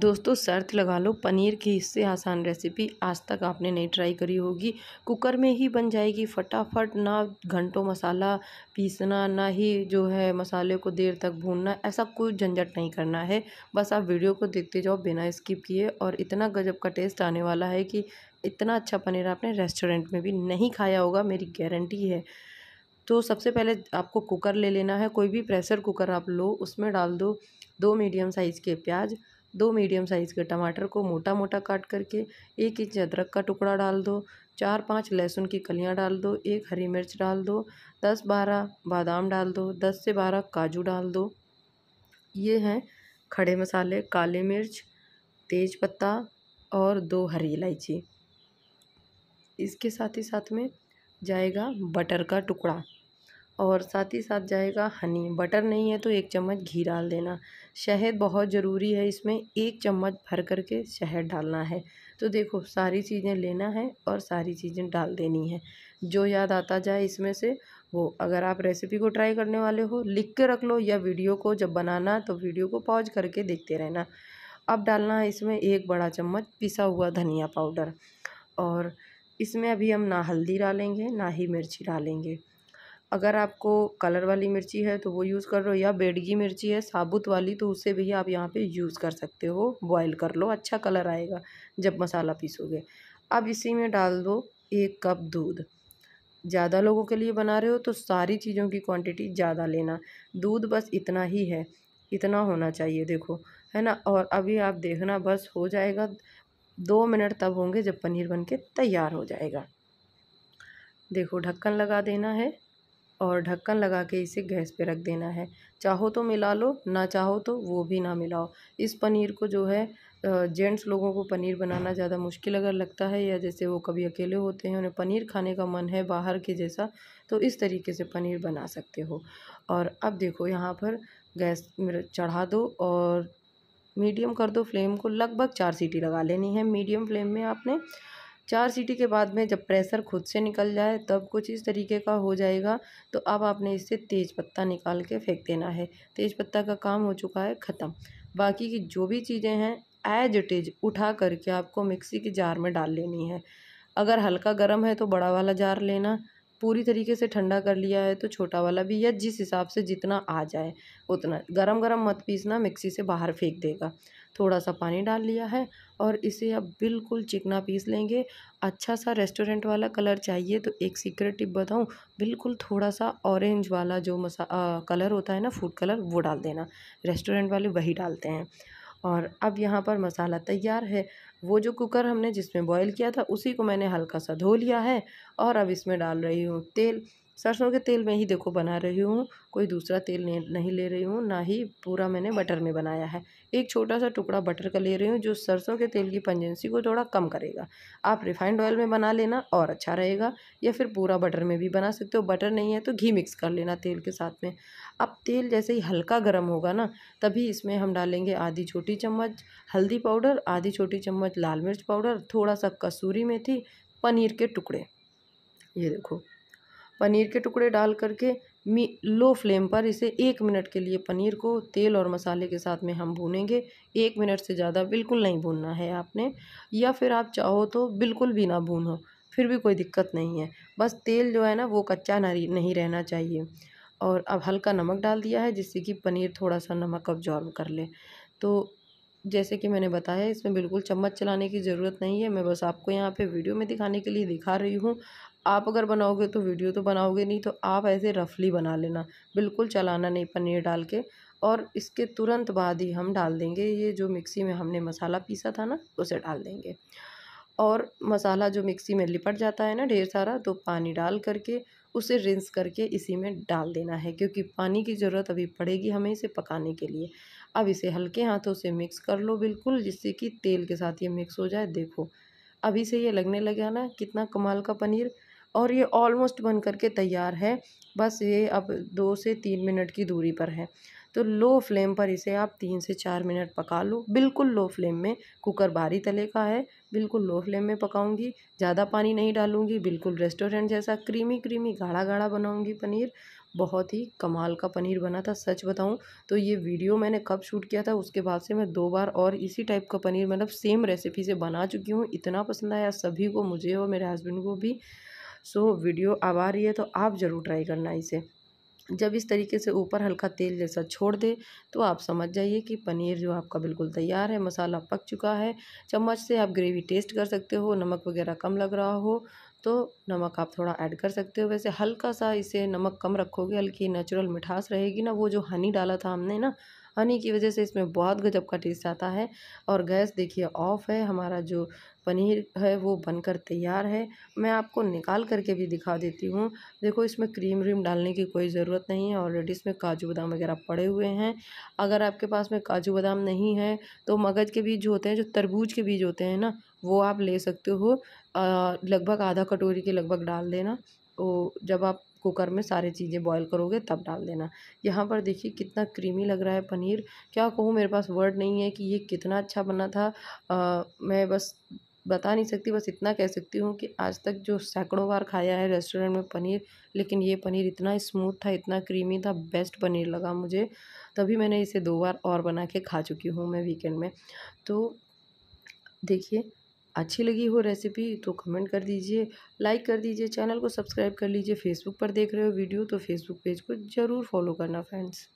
दोस्तों शर्त लगा लो पनीर की इससे आसान रेसिपी आज तक आपने नहीं ट्राई करी होगी कुकर में ही बन जाएगी फटाफट ना घंटों मसाला पीसना ना ही जो है मसाले को देर तक भूनना ऐसा कोई झंझट नहीं करना है बस आप वीडियो को देखते जाओ बिना स्किप किए और इतना गजब का टेस्ट आने वाला है कि इतना अच्छा पनीर आपने रेस्टोरेंट में भी नहीं खाया होगा मेरी गारंटी है तो सबसे पहले आपको कुकर ले लेना है कोई भी प्रेशर कुकर आप लो उसमें डाल दो दो मीडियम साइज़ के प्याज दो मीडियम साइज़ के टमाटर को मोटा मोटा काट करके एक इंच अदरक का टुकड़ा डाल दो चार पांच लहसुन की कलियां डाल दो एक हरी मिर्च डाल दो दस बारह बादाम डाल दो दस से बारह काजू डाल दो ये हैं खड़े मसाले काली मिर्च तेज पत्ता और दो हरी इलायची इसके साथ ही साथ में जाएगा बटर का टुकड़ा और साथ ही साथ जाएगा हनी बटर नहीं है तो एक चम्मच घी डाल देना शहद बहुत ज़रूरी है इसमें एक चम्मच भर करके शहद डालना है तो देखो सारी चीज़ें लेना है और सारी चीज़ें डाल देनी है जो याद आता जाए इसमें से वो अगर आप रेसिपी को ट्राई करने वाले हो लिख के रख लो या वीडियो को जब बनाना तो वीडियो को पॉज करके देखते रहना अब डालना है इसमें एक बड़ा चम्मच पिसा हुआ धनिया पाउडर और इसमें अभी हम ना हल्दी डालेंगे ना ही मिर्ची डालेंगे अगर आपको कलर वाली मिर्ची है तो वो यूज़ कर लो या बेडगी मिर्ची है साबुत वाली तो उसे भी आप यहाँ पे यूज़ कर सकते हो बॉईल कर लो अच्छा कलर आएगा जब मसाला पीसोगे अब इसी में डाल दो एक कप दूध ज़्यादा लोगों के लिए बना रहे हो तो सारी चीज़ों की क्वांटिटी ज़्यादा लेना दूध बस इतना ही है इतना होना चाहिए देखो है ना और अभी आप देखना बस हो जाएगा दो मिनट तब होंगे जब पनीर बन के तैयार हो जाएगा देखो ढक्कन लगा देना है और ढक्कन लगा के इसे गैस पे रख देना है चाहो तो मिला लो ना चाहो तो वो भी ना मिलाओ इस पनीर को जो है जेंट्स लोगों को पनीर बनाना ज़्यादा मुश्किल अगर लगता है या जैसे वो कभी अकेले होते हैं उन्हें पनीर खाने का मन है बाहर के जैसा तो इस तरीके से पनीर बना सकते हो और अब देखो यहाँ पर गैस चढ़ा दो और मीडियम कर दो फ्लेम को लगभग चार सीटी लगा लेनी है मीडियम फ्लेम में आपने चार सीटी के बाद में जब प्रेशर खुद से निकल जाए तब कुछ इस तरीके का हो जाएगा तो अब आपने इससे तेज़ पत्ता निकाल के फेंक देना है तेज़ पत्ता का काम हो चुका है ख़त्म बाकी की जो भी चीज़ें हैं एज इट इज़ उठा करके आपको मिक्सी के जार में डाल लेनी है अगर हल्का गर्म है तो बड़ा वाला जार लेना पूरी तरीके से ठंडा कर लिया है तो छोटा वाला भी या जिस हिसाब से जितना आ जाए उतना गरम गरम मत पीसना मिक्सी से बाहर फेंक देगा थोड़ा सा पानी डाल लिया है और इसे अब बिल्कुल चिकना पीस लेंगे अच्छा सा रेस्टोरेंट वाला कलर चाहिए तो एक सीक्रेट टिप बताऊँ बिल्कुल थोड़ा सा ऑरेंज वाला जो मसा आ, कलर होता है ना फूड कलर वो डाल देना रेस्टोरेंट वाले वही डालते हैं और अब यहाँ पर मसाला तैयार है वो जो कुकर हमने जिसमें बॉईल किया था उसी को मैंने हल्का सा धो लिया है और अब इसमें डाल रही हूँ तेल सरसों के तेल में ही देखो बना रही हूँ कोई दूसरा तेल नहीं ले रही हूँ ना ही पूरा मैंने बटर में बनाया है एक छोटा सा टुकड़ा बटर का ले रही हूँ जो सरसों के तेल की पंजेंसी को थोड़ा कम करेगा आप रिफाइंड ऑयल में बना लेना और अच्छा रहेगा या फिर पूरा बटर में भी बना सकते हो बटर नहीं है तो घी मिक्स कर लेना तेल के साथ में अब तेल जैसे ही हल्का गर्म होगा ना तभी इसमें हम डालेंगे आधी छोटी चम्मच हल्दी पाउडर आधी छोटी चम्मच लाल मिर्च पाउडर थोड़ा सा कसूरी मेथी पनीर के टुकड़े ये देखो पनीर के टुकड़े डाल करके मी लो फ्लेम पर इसे एक मिनट के लिए पनीर को तेल और मसाले के साथ में हम भूनेंगे एक मिनट से ज़्यादा बिल्कुल नहीं भूनना है आपने या फिर आप चाहो तो बिल्कुल भी ना भूनो फिर भी कोई दिक्कत नहीं है बस तेल जो है ना वो कच्चा नहीं रहना चाहिए और अब हल्का नमक डाल दिया है जिससे कि पनीर थोड़ा सा नमक ऑब्जॉर्व कर ले तो जैसे कि मैंने बताया इसमें बिल्कुल चम्मच चलाने की ज़रूरत नहीं है मैं बस आपको यहाँ पे वीडियो में दिखाने के लिए दिखा रही हूँ आप अगर बनाओगे तो वीडियो तो बनाओगे नहीं तो आप ऐसे रफली बना लेना बिल्कुल चलाना नहीं पनीर डाल के और इसके तुरंत बाद ही हम डाल देंगे ये जो मिक्सी में हमने मसाला पीसा था ना उसे डाल देंगे और मसाला जो मिक्सी में लिपट जाता है ना ढेर सारा तो पानी डाल करके उसे रिंस करके इसी में डाल देना है क्योंकि पानी की ज़रूरत अभी पड़ेगी हमें इसे पकाने के लिए अब इसे हल्के हाथों से मिक्स कर लो बिल्कुल जिससे कि तेल के साथ ये मिक्स हो जाए देखो अभी से ये लगने लगा ना कितना कमाल का पनीर और ये ऑलमोस्ट बन करके तैयार है बस ये अब दो से तीन मिनट की दूरी पर है तो लो फ्लेम पर इसे आप तीन से चार मिनट पका लो बिल्कुल लो फ्लेम में कुकर बारी तले का है बिल्कुल लो फ्लेम में पकाऊंगी ज़्यादा पानी नहीं डालूंगी बिल्कुल रेस्टोरेंट जैसा क्रीमी क्रीमी गाढ़ा गाढ़ा बनाऊंगी पनीर बहुत ही कमाल का पनीर बना था सच बताऊं तो ये वीडियो मैंने कब शूट किया था उसके बाद से मैं दो बार और इसी टाइप का पनीर मतलब सेम रेसिपी से बना चुकी हूँ इतना पसंद आया सभी को मुझे और मेरे हस्बैंड को भी सो वीडियो अब आ रही है तो आप ज़रूर ट्राई करना इसे जब इस तरीके से ऊपर हल्का तेल जैसा छोड़ दे तो आप समझ जाइए कि पनीर जो आपका बिल्कुल तैयार है मसाला पक चुका है चम्मच से आप ग्रेवी टेस्ट कर सकते हो नमक वगैरह कम लग रहा हो तो नमक आप थोड़ा ऐड कर सकते हो वैसे हल्का सा इसे नमक कम रखोगे हल्की नेचुरल मिठास रहेगी ना वो जो हनी डाला था हमने ना हनी की वजह से इसमें बहुत गजब का टेस्ट आता है और गैस देखिए ऑफ है हमारा जो पनीर है वो बनकर तैयार है मैं आपको निकाल करके भी दिखा देती हूँ देखो इसमें क्रीम व्रीम डालने की कोई ज़रूरत नहीं है ऑलरेडी इसमें काजू बादाम वगैरह पड़े हुए हैं अगर आपके पास में काजू बादाम नहीं है तो मगज के बीज होते हैं जो तरबूज के बीज होते हैं ना वो आप ले सकते हो लगभग आधा कटोरी के लगभग डाल देना तो जब आप कुकर में सारी चीज़ें बॉईल करोगे तब डाल देना यहाँ पर देखिए कितना क्रीमी लग रहा है पनीर क्या कहूँ मेरे पास वर्ड नहीं है कि ये कितना अच्छा बना था आ, मैं बस बता नहीं सकती बस इतना कह सकती हूँ कि आज तक जो सैकड़ों बार खाया है रेस्टोरेंट में पनीर लेकिन ये पनीर इतना स्मूथ था इतना क्रीमी था बेस्ट पनीर लगा मुझे तभी मैंने इसे दो बार और बना के खा चुकी हूँ मैं वीकेंड में तो देखिए अच्छी लगी हो रेसिपी तो कमेंट कर दीजिए लाइक कर दीजिए चैनल को सब्सक्राइब कर लीजिए फेसबुक पर देख रहे हो वीडियो तो फेसबुक पेज को ज़रूर फॉलो करना फ्रेंड्स